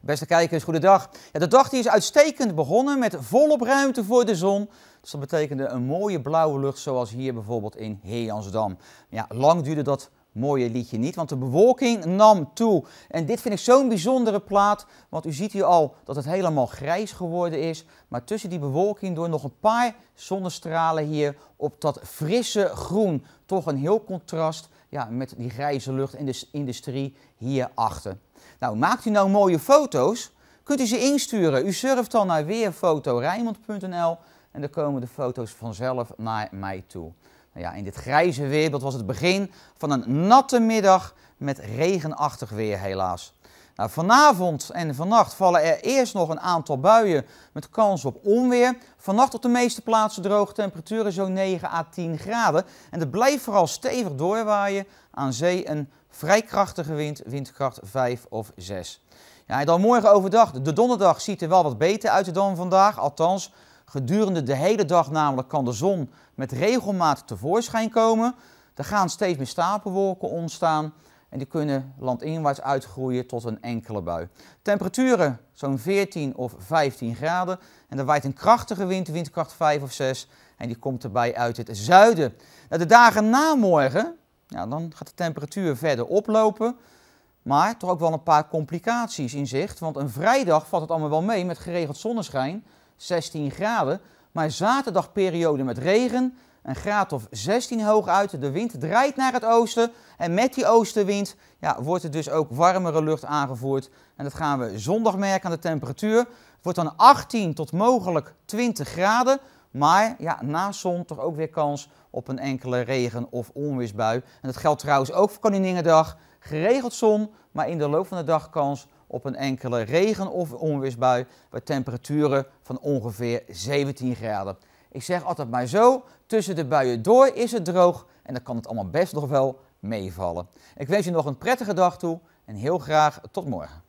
Beste kijkers, goedendag. Ja, de dag die is uitstekend begonnen met volop ruimte voor de zon. Dus dat betekende een mooie blauwe lucht zoals hier bijvoorbeeld in Heansdam. Ja, lang duurde dat mooie liedje niet, want de bewolking nam toe. En dit vind ik zo'n bijzondere plaat, want u ziet hier al dat het helemaal grijs geworden is. Maar tussen die bewolking door nog een paar zonnestralen hier op dat frisse groen. Toch een heel contrast ja, met die grijze lucht en de industrie hierachter. Nou, maakt u nou mooie foto's? Kunt u ze insturen? U surft dan naar weerfotorijmond.nl en dan komen de foto's vanzelf naar mij toe. Nou ja, in dit grijze weer was het begin van een natte middag met regenachtig weer helaas. Nou, vanavond en vannacht vallen er eerst nog een aantal buien met kans op onweer. Vannacht op de meeste plaatsen droog, temperaturen zo'n 9 à 10 graden. En het blijft vooral stevig doorwaaien. Aan zee een vrij krachtige wind, windkracht 5 of 6. Ja, dan morgen overdag, de donderdag, ziet er wel wat beter uit dan vandaag. Althans, Gedurende de hele dag namelijk kan de zon met regelmaat tevoorschijn komen. Er gaan steeds meer stapelwolken ontstaan en die kunnen landinwaarts uitgroeien tot een enkele bui. Temperaturen zo'n 14 of 15 graden en er waait een krachtige wind, windkracht 5 of 6 en die komt erbij uit het zuiden. Nou, de dagen na morgen, dan gaat de temperatuur verder oplopen. Maar toch ook wel een paar complicaties in zicht. Want een vrijdag valt het allemaal wel mee met geregeld zonneschijn. 16 graden. Maar zaterdagperiode met regen, een graad of 16 hooguit. De wind draait naar het oosten en met die oostenwind ja, wordt er dus ook warmere lucht aangevoerd. En dat gaan we zondag merken aan de temperatuur. Het wordt dan 18 tot mogelijk 20 graden. Maar ja, na zon toch ook weer kans op een enkele regen- of onweersbui. En dat geldt trouwens ook voor Koninginnedag. Geregeld zon, maar in de loop van de dag kans op een enkele regen- of onweersbui bij temperaturen van ongeveer 17 graden. Ik zeg altijd maar zo, tussen de buien door is het droog en dan kan het allemaal best nog wel meevallen. Ik wens je nog een prettige dag toe en heel graag tot morgen.